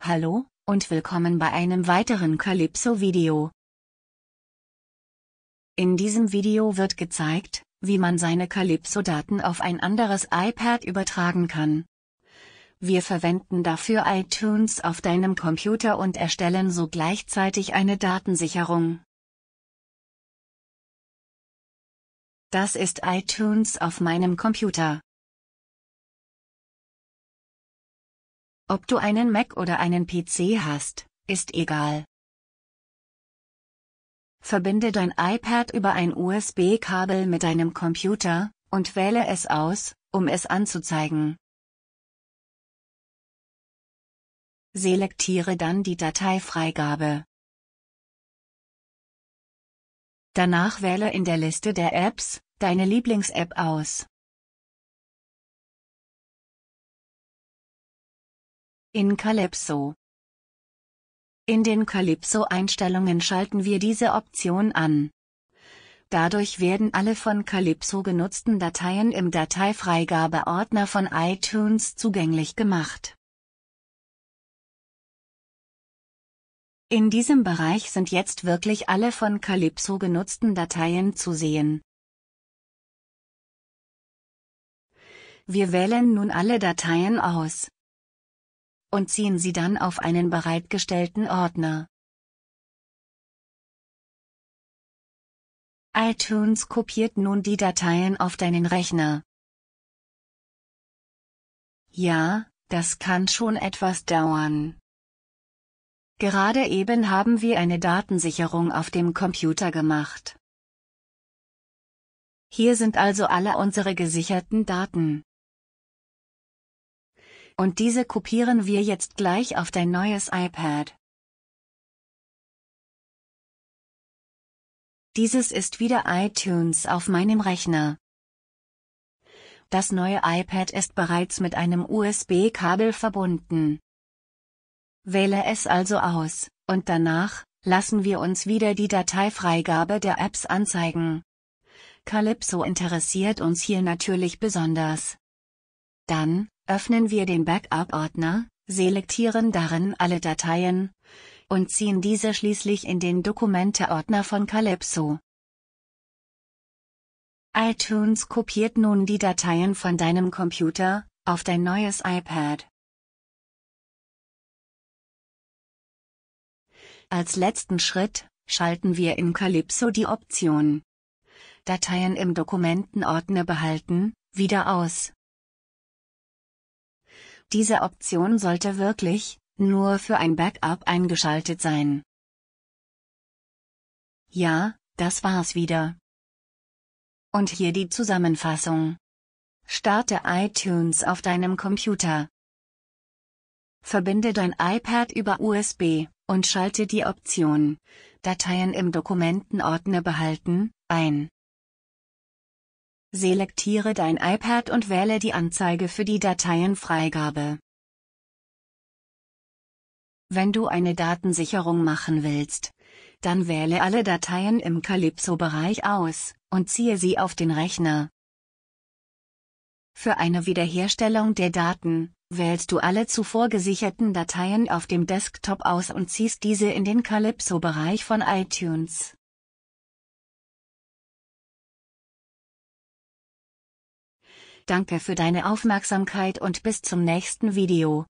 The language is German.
Hallo, und willkommen bei einem weiteren Calypso-Video. In diesem Video wird gezeigt, wie man seine Calypso-Daten auf ein anderes iPad übertragen kann. Wir verwenden dafür iTunes auf deinem Computer und erstellen so gleichzeitig eine Datensicherung. Das ist iTunes auf meinem Computer. Ob du einen Mac oder einen PC hast, ist egal. Verbinde dein iPad über ein USB-Kabel mit deinem Computer und wähle es aus, um es anzuzeigen. Selektiere dann die Dateifreigabe. Danach wähle in der Liste der Apps deine Lieblings-App aus. In Calypso. In den Calypso-Einstellungen schalten wir diese Option an. Dadurch werden alle von Calypso genutzten Dateien im Dateifreigabeordner von iTunes zugänglich gemacht. In diesem Bereich sind jetzt wirklich alle von Calypso genutzten Dateien zu sehen. Wir wählen nun alle Dateien aus und ziehen sie dann auf einen bereitgestellten Ordner. iTunes kopiert nun die Dateien auf deinen Rechner. Ja, das kann schon etwas dauern. Gerade eben haben wir eine Datensicherung auf dem Computer gemacht. Hier sind also alle unsere gesicherten Daten. Und diese kopieren wir jetzt gleich auf dein neues iPad. Dieses ist wieder iTunes auf meinem Rechner. Das neue iPad ist bereits mit einem USB-Kabel verbunden. Wähle es also aus, und danach, lassen wir uns wieder die Dateifreigabe der Apps anzeigen. Calypso interessiert uns hier natürlich besonders. Dann, Öffnen wir den Backup-Ordner, selektieren darin alle Dateien und ziehen diese schließlich in den Dokumente-Ordner von Calypso. iTunes kopiert nun die Dateien von deinem Computer auf dein neues iPad. Als letzten Schritt schalten wir in Calypso die Option Dateien im Dokumentenordner behalten, wieder aus. Diese Option sollte wirklich nur für ein Backup eingeschaltet sein. Ja, das war's wieder. Und hier die Zusammenfassung. Starte iTunes auf deinem Computer. Verbinde dein iPad über USB und schalte die Option Dateien im Dokumentenordner behalten ein. Selektiere dein iPad und wähle die Anzeige für die Dateienfreigabe. Wenn du eine Datensicherung machen willst, dann wähle alle Dateien im Calypso-Bereich aus und ziehe sie auf den Rechner. Für eine Wiederherstellung der Daten, wählst du alle zuvor gesicherten Dateien auf dem Desktop aus und ziehst diese in den Calypso-Bereich von iTunes. Danke für deine Aufmerksamkeit und bis zum nächsten Video.